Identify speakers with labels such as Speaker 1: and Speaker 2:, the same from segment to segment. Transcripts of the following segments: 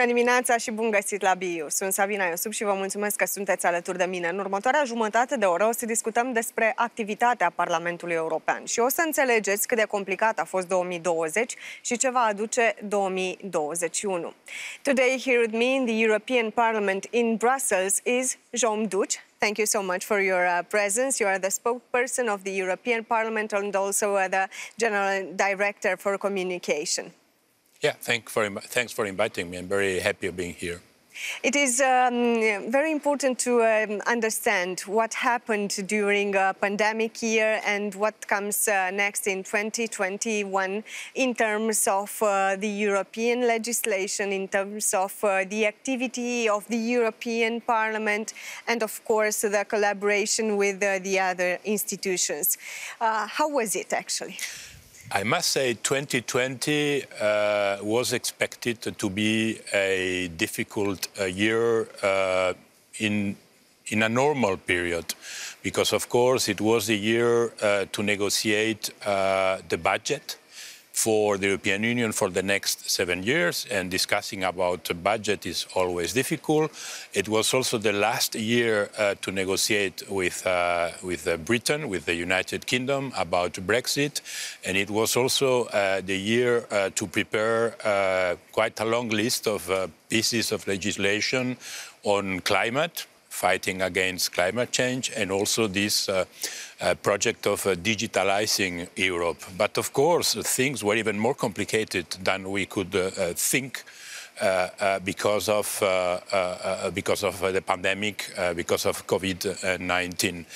Speaker 1: Bună dimineața și bun găsit la BIU! Sunt Savina Iosub și vă mulțumesc că sunteți alături de mine. În următoarea jumătate de oră o să discutăm despre activitatea Parlamentului European și o să înțelegeți cât de complicat a fost 2020 și ce va aduce 2021. Today here with me in the European Parliament in Brussels is Jean Duch, Thank you so much for your uh, presence. You are the spokesperson of the European Parliament and also uh, the General Director for Communication.
Speaker 2: Yeah, thank very thanks for inviting me. I'm very happy of being here.
Speaker 1: It is um, very important to um, understand what happened during a pandemic year and what comes uh, next in 2021 in terms of uh, the European legislation, in terms of uh, the activity of the European Parliament, and of course the collaboration with uh, the other institutions. Uh, how was it actually?
Speaker 2: I must say 2020 uh, was expected to be a difficult uh, year uh, in, in a normal period, because of course it was the year uh, to negotiate uh, the budget for the European Union for the next seven years, and discussing about the budget is always difficult. It was also the last year uh, to negotiate with uh, with uh, Britain, with the United Kingdom about Brexit, and it was also uh, the year uh, to prepare uh, quite a long list of pieces of legislation on climate fighting against climate change and also this uh, uh, project of uh, digitalizing Europe. But of course, things were even more complicated than we could uh, uh, think. Uh, because of because of the pandemic, because of COVID-19,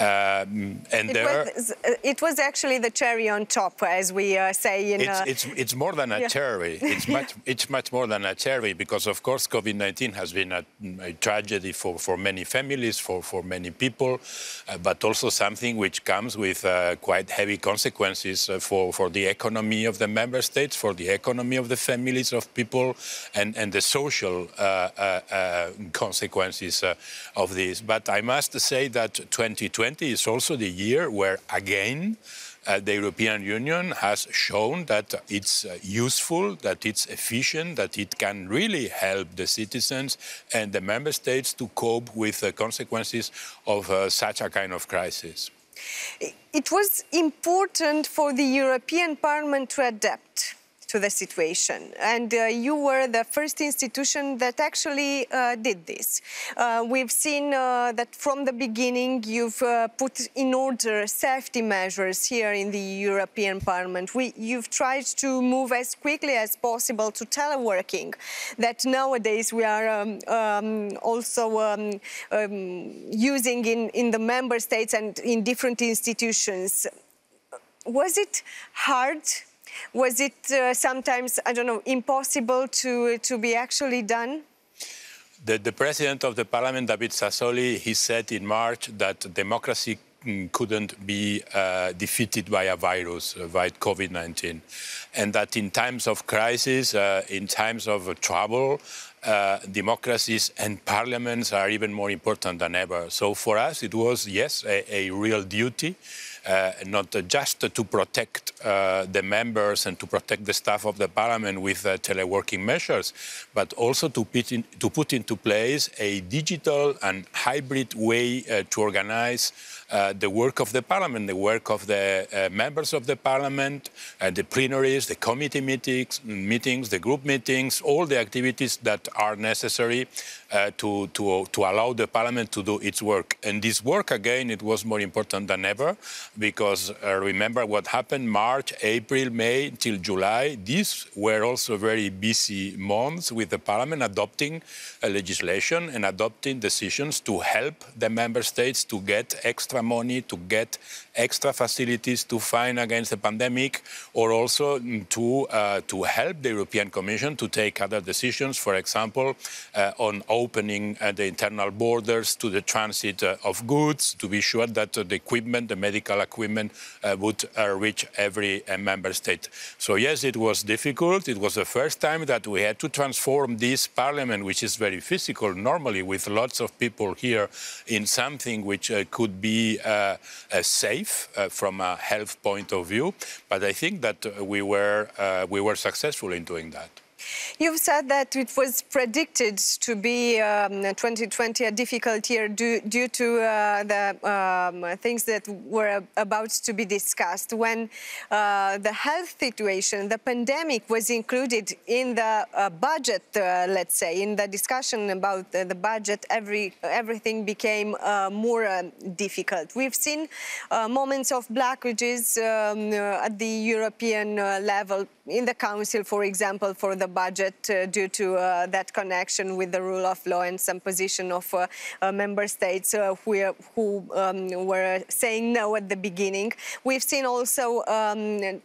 Speaker 2: um, and it there
Speaker 1: was, it was actually the cherry on top, as we uh, say in. It's, uh,
Speaker 2: it's, it's, more than a yeah. cherry. It's much it's much more than a cherry because of course COVID-19 has been a, a, tragedy for, for many families, for for many people, uh, but also something which comes with uh, quite heavy consequences uh, for for the economy of the member states, for the economy of the families of people, and and the social consequences of this. But I must say that 2020 2020 is also the year where, again, uh, the European Union has shown that it's uh, useful, that it's efficient, that it can really help the citizens and the member states to cope with the consequences of uh, such a kind of crisis.
Speaker 1: It was important for the European Parliament to adapt to the situation. And uh, you were the first institution that actually uh, did this. Uh, we've seen uh, that from the beginning you've uh, put in order safety measures here in the European Parliament. We, you've tried to move as quickly as possible to teleworking, that nowadays we are um, um, also um, um using in, in the member states and in different institutions. Was it hard was it uh, sometimes, I don't know, impossible to, to be actually done?
Speaker 2: The, the president of the parliament, David Sassoli, he said in March that democracy couldn't be uh, defeated by a virus, uh, by COVID 19. And that in times of crisis, uh, in times of trouble, uh, democracies and parliaments are even more important than ever. So for us, it was, yes, a, a real duty uh, not just to protect uh, the members and to protect the staff of the parliament with uh, teleworking measures, but also to, in, to, put into place a digital and hybrid way to organize the work of the parliament, the work of the members of the parliament, the plenaries, the committee meetings, meetings, the group meetings, all the activities that are necessary uh, to, to, to allow the parliament to do its work. And this work, again, it was more important than ever because uh, remember what happened March, April, May till July. These were also very busy months with the parliament adopting uh, legislation and adopting decisions to help the member states to get extra money, to get extra facilities to fight against the pandemic, or also mm, to, uh, to help the European Commission to take other decisions, for example, uh, on opening uh, the internal borders to the transit uh, of goods to be sure that uh, the equipment, the medical equipment, would reach every member state. So, yes, it was difficult. It was the first time that we had to transform this parliament, which is very physical normally, with lots of people here, in something which could be safe from a health point of view. But I think that we were, we were successful in doing that.
Speaker 1: You've said that it was predicted to be um, 2020 a difficult year due, due to uh, the um, things that were about to be discussed when uh, the health situation, the pandemic was included in the uh, budget, uh, let's say, in the discussion about the, budget, every, everything became uh, more um, difficult. We've seen uh, moments of blockages um, at the European level, in the Council, for example, for the budget uh, due to uh, that connection with the rule of law and some position of uh, member states who, who um, were saying no at the beginning. We've seen also um,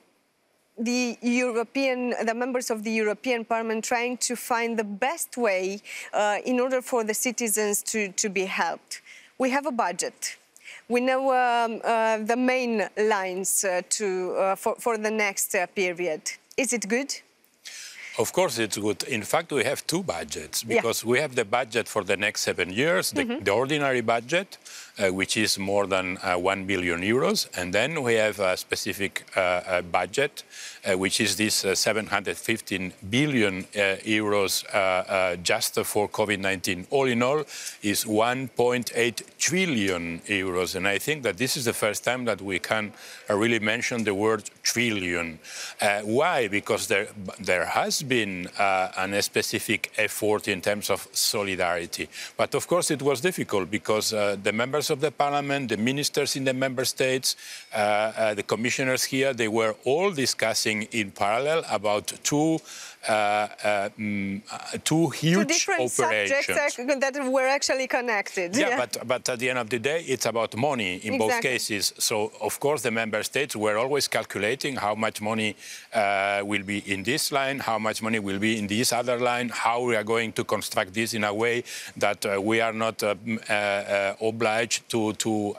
Speaker 1: the European, the members of the European Parliament trying to find the best way uh, in order for the citizens to, to be helped. We have a budget. We know um, uh, the main lines uh, to, for, for the next period. Is it good?
Speaker 2: Of course, it's good. In fact, we have two budgets because yeah. we have the budget for the next seven years, the, mm -hmm. the ordinary budget, uh, which is more than uh, 1 billion euros. And then we have a specific uh, budget, which is this 715 billion euros just for COVID-19. All in all, is 1.8 trillion euros. And I think that this is the first time that we can really mention the word trillion. why? Because there, there has been a an specific effort in terms of solidarity. But of course, it was difficult because the members members of the parliament, the ministers in the member states, uh, uh, the commissioners here, they were all discussing in parallel about two um, two huge two different operations. subjects
Speaker 1: that were actually connected. Yeah, yeah,
Speaker 2: But, but at the end of the day, it's about money in exactly. both cases. So, of course, the member states were always calculating how much money will be in this line, how much money will be in this other line, how we are going to construct this in a way that we are not obliged to, to,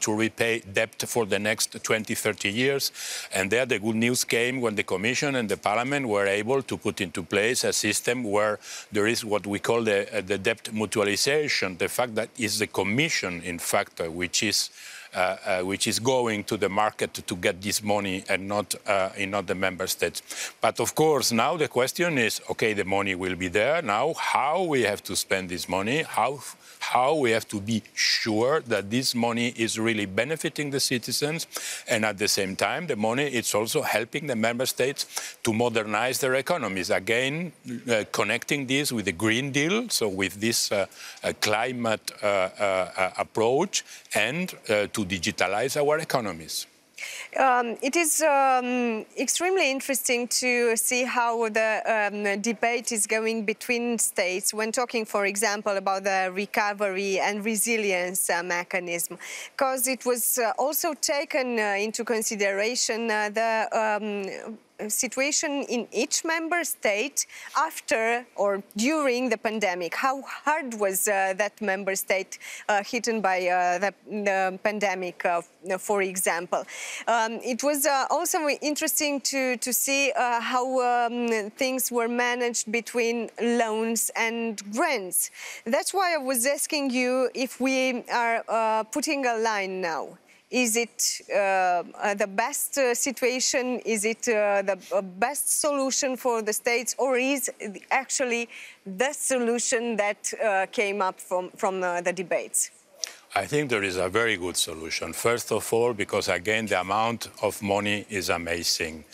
Speaker 2: to repay debt for the next 20, 30 years. And there the good news came when the Commission and the Parliament were able to put into place a system where there is what we call the, uh, the debt mutualization, the fact that it's the Commission, in fact, uh, which is uh, uh, which is going to the market to get this money and not uh, in not the member states. But of course, now the question is, okay, the money will be there. Now, how we have to spend this money? How how we have to be sure that this money is really benefiting the citizens, and at the same time, the money it's also helping the member states to modernize their economies. Again, uh, connecting this with the Green Deal, so with this uh, uh, climate approach, and to digitalize our economies.
Speaker 1: Um, it is um, extremely interesting to see how the um, debate is going between states when talking, for example, about the recovery and resilience uh, mechanism, because it was uh, also taken uh, into consideration uh, the um, uh, situation in each member state after or during the pandemic? How hard was uh, that member state uh, hit by uh, the, the, pandemic, uh, for example? Um, it was uh, also interesting to, to see how um, things were managed between loans and grants. That's why I was asking you if we are putting a line now. Is it uh, uh, the best uh, situation? Is it the best solution for the states? Or is it actually the solution that came up from, from the debates?
Speaker 2: I think there is a very good solution. First of all, because again, the amount of money is amazing.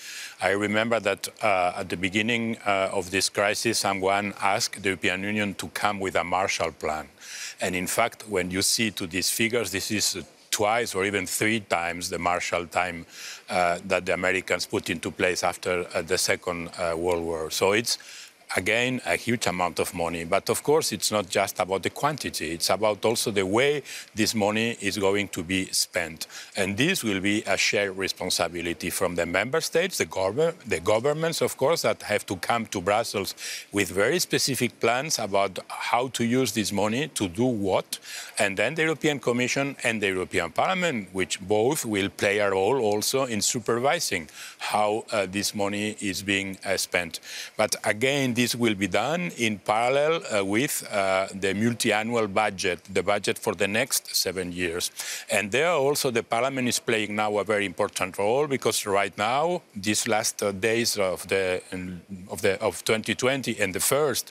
Speaker 2: I remember that uh, at the beginning uh, of this crisis, someone asked the European Union to come with a Marshall Plan. And in fact, when you see to these figures, this is twice or even three times the Marshall Time uh, that the Americans put into place after uh, the Second uh, World War. So it's again, a huge amount of money. But of course, it's not just about the quantity, it's about also the way this money is going to be spent. And this will be a shared responsibility from the member states, the, gov- the governments, of course, that have to come to Brussels with very specific plans about how to use this money to do what. And then the European Commission and the European Parliament, which both will play a role also in supervising how uh, this money is being uh, spent. But again, this this will be done in parallel uh, with uh, the multi-annual budget, the budget for the next seven years. And there also the parliament is playing now a very important role because right now, these last days of the, of the of 2020 and the first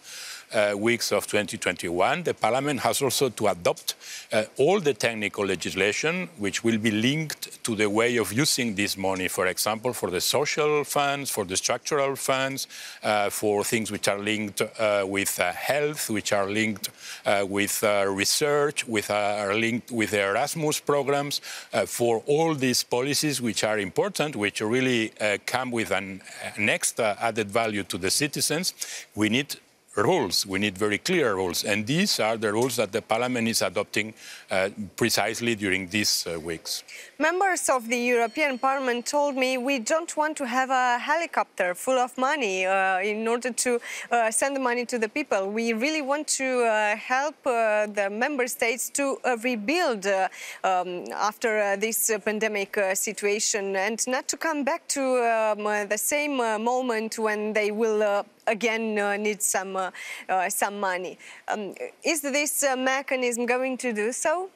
Speaker 2: uh, weeks of 2021, the Parliament has also to adopt uh, all the technical legislation which will be linked to the way of using this money, for example, for the social funds, for the structural funds, uh, for things which are linked uh, with uh, health, which are linked uh, with research, which are linked with the Erasmus programs, for all these policies which are important, which really come with an, an extra added value to the citizens. We need rules. We need very clear rules. And these are the rules that the Parliament is adopting uh, precisely during these uh, weeks.
Speaker 1: Members of the European Parliament told me we don't want to have a helicopter full of money uh, in order to uh, send the money to the people. We really want to uh, help uh, the member states to rebuild um, after this pandemic situation and not to come back to um, the same moment when they will again uh, needs some, uh, uh, some money. Um, is this uh, mechanism going to do so?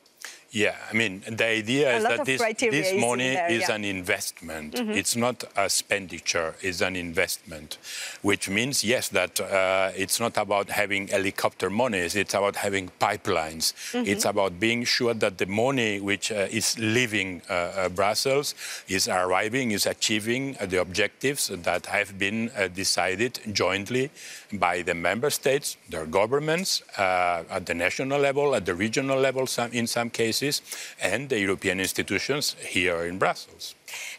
Speaker 2: Yeah, I mean, the idea is that this, this is money there, is yeah. an investment. Mm -hmm. It's not a expenditure, it's an investment, which means, yes, that uh, it's not about having helicopter monies, it's about having pipelines. Mm -hmm. It's about being sure that the money which uh, is leaving uh, uh Brussels is arriving, is achieving uh, the objectives that have been uh, decided jointly by the member states, their governments, at the national level, at the regional level, some, in some cases crisis and the European institutions here in Brussels.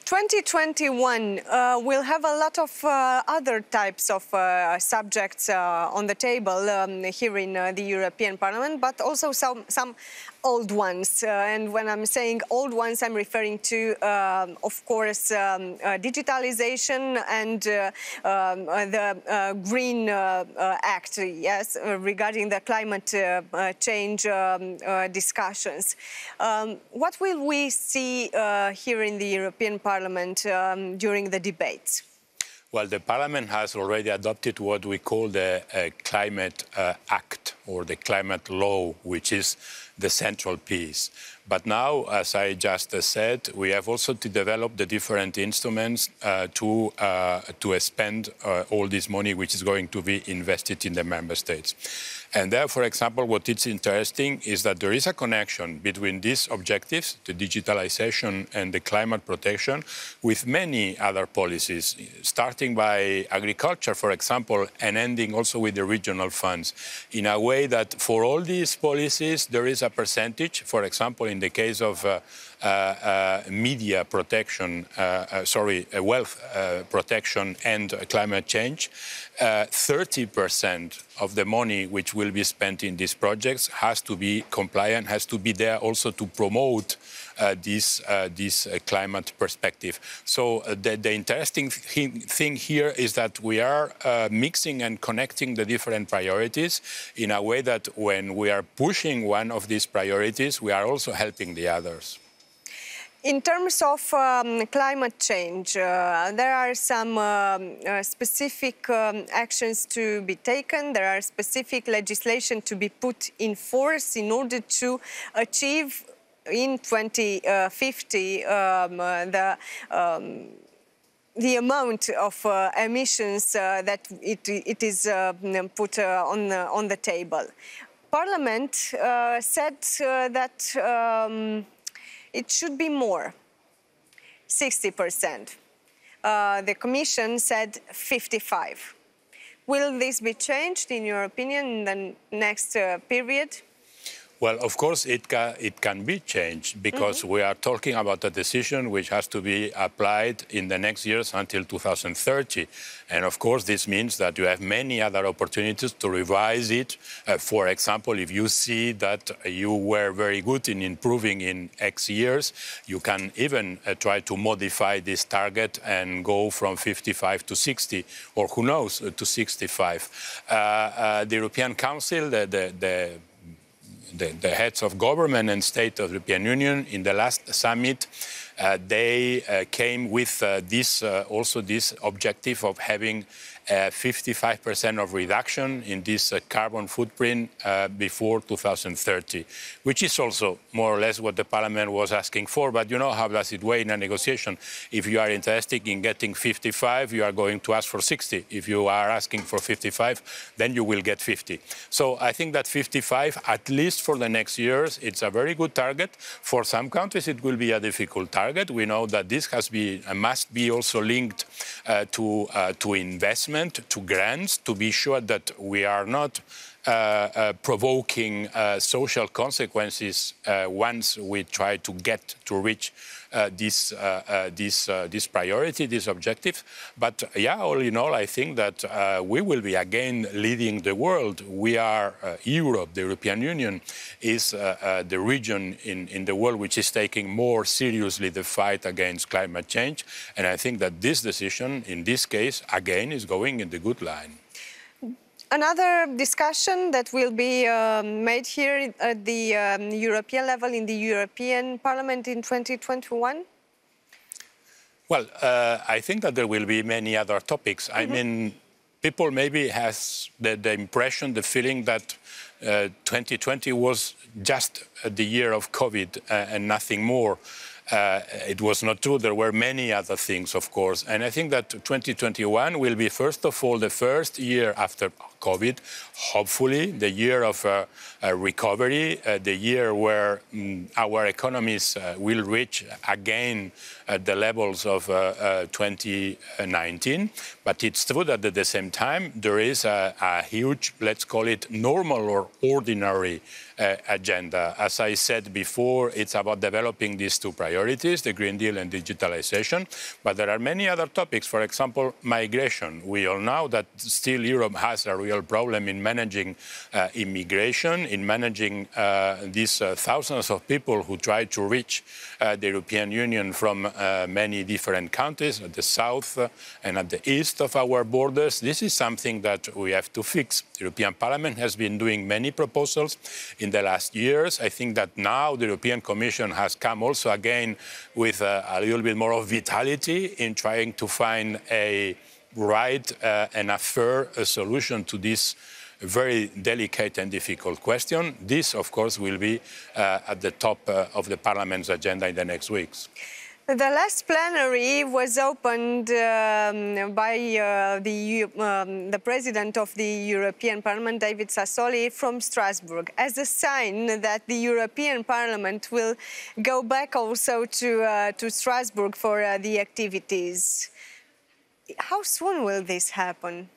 Speaker 1: 2021 uh, will have a lot of uh, other types of uh, subjects uh, on the table um, here in uh, the European Parliament, but also some, some old ones. Uh, and when I'm saying old ones, I'm referring to, um, of course, um, digitalization and um, the Green Act, yes, regarding the climate change um, discussions. what will we see here in the European European Parliament um, during the debates?
Speaker 2: Well, the Parliament has already adopted what we call the uh, Climate uh, Act or the Climate Law, which is the central piece. But now, as I just uh, said, we have also to develop the different instruments uh, to, uh, to spend all this money which is going to be invested in the member states. And there, for example, what is interesting is that there is a connection between these objectives, the digitalization and the climate protection, with many other policies, starting by agriculture, for example, and ending also with the regional funds, in a way that for all these policies, there is a percentage, for example, in the case of uh, uh, uh, media protection, uh, sorry, wealth protection and climate change. 30% of the money which will be spent in these projects has to be compliant, has to be there also to promote uh, this, uh, this uh, climate perspective. So the, the, interesting th thing here is that we are mixing and connecting the different priorities in a way that when we are pushing one of these priorities, we are also helping the others.
Speaker 1: In terms of um, climate change, uh, there are some um, uh, specific um, actions to be taken. There are specific legislation to be put in force in order to achieve in 2050 um, uh, the um, the amount of uh, emissions uh, that it, it is uh, put on, on the table. Parliament said that um, it should be more, 60%. Uh, the Commission said 55. Will this be changed, in your opinion, in the next uh, period?
Speaker 2: Well, of course, it can, it can be changed because mm -hmm. we are talking about a decision which has to be applied in the next years until 2030. And of course, this means that you have many other opportunities to revise it. Uh, for example, if you see that you were very good in improving in X years, you can even uh, try to modify this target and go from 55 to 60, or who knows, uh, to 65. Uh, uh, the European Council, the, the, the the, the heads of government and state of the European Union in the last summit uh, they uh, came with uh, this also this objective of having 55% of reduction in this carbon footprint before 2030, which is also more or less what the parliament was asking for. But you know how does it weigh in a negotiation? If you are interested in getting 55, you are going to ask for 60. If you are asking for 55, then you will get 50. So I think that 55, at least for the next years, it's a very good target. For some countries, it will be a difficult target target. We know that this has been uh, must be also linked uh, to uh, to investment, to grants, to be sure that we are not uh, uh, provoking uh, social consequences once we try to get to reach this, this, this priority, this objective. But yeah, all in all, I think that we will be again leading the world. We are Europe, the European Union is the region in, in the world which is taking more seriously the fight against climate change. And I think that this decision in this case, again, is going in the good line.
Speaker 1: Another discussion that will be um, made here at the um, European level in the European Parliament in 2021?
Speaker 2: Well, uh, I think that there will be many other topics. Mm -hmm. I mm-hmm. mean, people maybe has the, the impression, the feeling that uh, 2020 was just the year of COVID uh, and nothing more. Uh, it was not true. There were many other things, of course. And I think that 2021 will be, first of all, the first year after COVID. Hopefully, the year of uh, uh recovery, uh, the year where mm, our economies uh, will reach again the levels of 2019. But it's true that at the same time, there is a, a huge, let's call it normal or ordinary agenda. As I said before, it's about developing these two priorities, the Green Deal and digitalization. But there are many other topics, for example, migration. We all know that still Europe has a real problem in managing uh, immigration, in managing uh, these uh, thousands of people who try to reach uh, the European Union from many different countries at the south and at the east of our borders. This is something that we have to fix. The European Parliament has been doing many proposals in the last years. I think that now the European Commission has come also again with a little bit more of vitality in trying to find a right uh, and a fair solution to this very delicate and difficult question. This, of course, will be uh, at the top uh, of the Parliament's agenda in the next weeks.
Speaker 1: The last plenary was opened um, by uh, the, um, the, president of the European Parliament, David Sassoli, from Strasbourg, as a sign that the European Parliament will go back also to, uh, to Strasbourg for uh, the activities. How soon will this happen?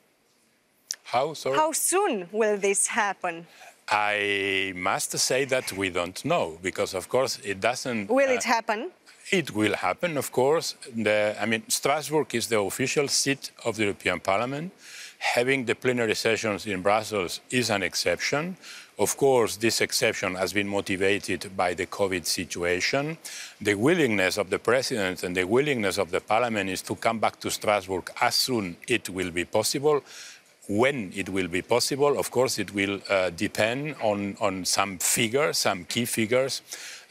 Speaker 2: How, sorry? How
Speaker 1: soon will this happen?
Speaker 2: I must say that we don't know because, of course, it doesn't. Will uh, it happen? It will happen, of course. The, I mean, Strasbourg is the official seat of the European Parliament. Having the plenary sessions in Brussels is an exception. Of course, this exception has been motivated by the COVID situation. The willingness of the president and the willingness of the parliament is to come back to Strasbourg as soon it will be possible. When it will be possible, of course, it will uh, depend on, on some figures, some key figures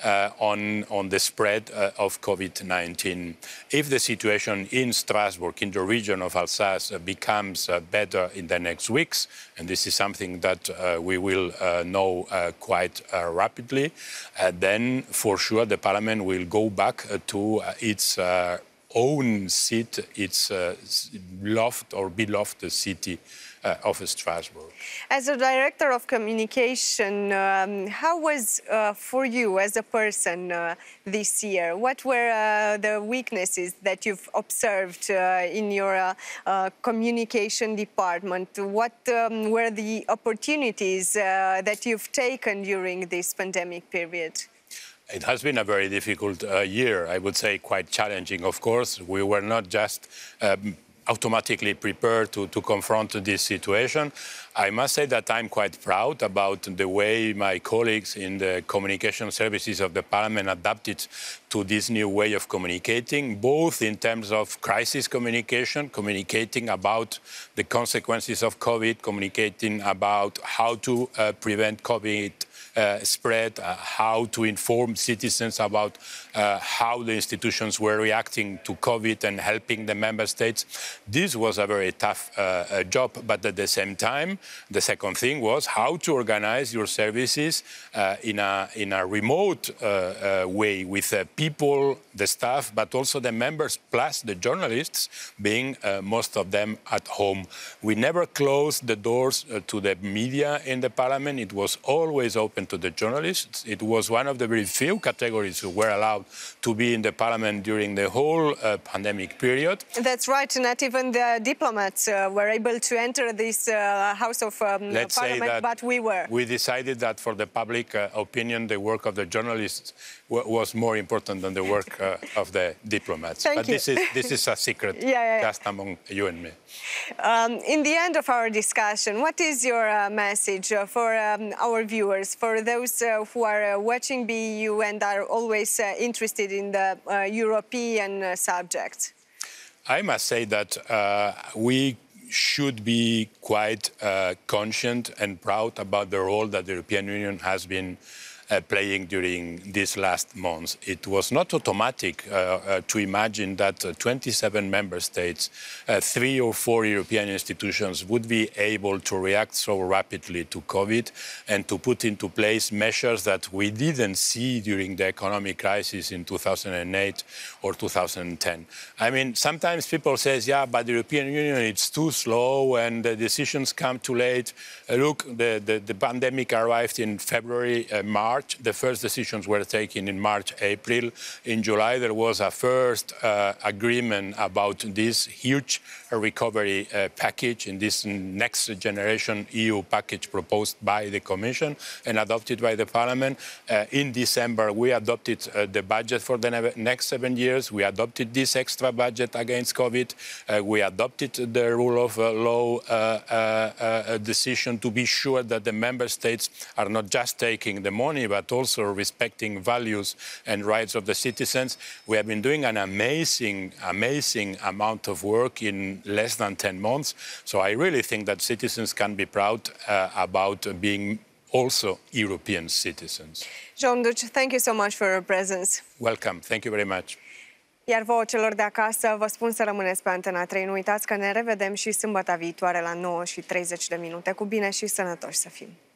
Speaker 2: uh, on, on the spread uh, of COVID 19. If the situation in Strasbourg, in the region of Alsace, uh, becomes uh, better in the next weeks, and this is something that uh, we will know quite rapidly, then for sure the Parliament will go back to its own city, its uh, loved or beloved city uh, of Strasbourg.
Speaker 1: As a director of communication, um, how was uh, for you as a person uh, this year? What were uh, the weaknesses that you've observed uh, in your uh, communication department? What um, were the opportunities that you've taken during this pandemic period?
Speaker 2: It has been a very difficult uh, year, I would say quite challenging, of course. We were not just um, automatically prepared to, to confront this situation. I must say that I'm quite proud about the way my colleagues in the communication services of the Parliament adapted to this new way of communicating, both in terms of crisis communication, communicating about the consequences of COVID, communicating about how to uh, prevent COVID uh, spread, uh, how to inform citizens about uh, how the institutions were reacting to COVID and helping the member states. This was a very tough job, but at the same time, the second thing was how to organize your services in, a, in a remote way with people, the staff, but also the members, plus the journalists, being most of them at home. We never closed the doors to the media in the parliament. It was always open happened to the journalists. It was one of the very few categories who were allowed to be in the parliament during the whole uh, pandemic period.
Speaker 1: That's right. Not even the diplomats uh, were able to enter this uh, House of um, Parliament, but we were.
Speaker 2: We decided that for the public uh, opinion, the work of the journalists was more important than the work uh, of the diplomats. Thank but you. this is this is a secret yeah, yeah, yeah. just among you and me.
Speaker 1: Um, in the end of our discussion, what is your uh, message for um, our viewers, for for those uh, who are uh, watching BEU and are always uh, interested in the European subject?
Speaker 2: I must say that we should be quite uh, conscient and proud about the role that the European Union has been uh, playing during these last months. It was not automatic uh, uh, to imagine that 27 member states, three or four European institutions would be able to react so rapidly to COVID and to put into place measures that we didn't see during the economic crisis in 2008 or 2010. I mean, sometimes people say, yeah, but the European Union, it's too slow and the decisions come too late. Uh, look, the, the, the, pandemic arrived in February, uh, March. March. The first decisions were taken in March, April. In July, there was a first uh, agreement about this huge recovery uh, package in this next generation EU package proposed by the Commission and adopted by the Parliament. Uh, in December, we adopted uh, the budget for the ne next seven years. We adopted this extra budget against COVID. Uh, we adopted the rule of uh, law decision to be sure that the member states are not just taking the money but also respecting values and rights of the citizens. We have been doing an amazing, amazing amount of work in less than 10 months. So I really think that citizens can be proud uh, about being also European citizens.
Speaker 1: Jean Duc, thank you so much for your presence.
Speaker 2: Welcome. Thank you very much.
Speaker 1: Iar vouă celor de acasă vă spun să rămâneți pe Antena 3. Nu uitați că ne revedem și sâmbătă viitoare la 9 și 30 de minute. Cu bine și sănătoși să fim!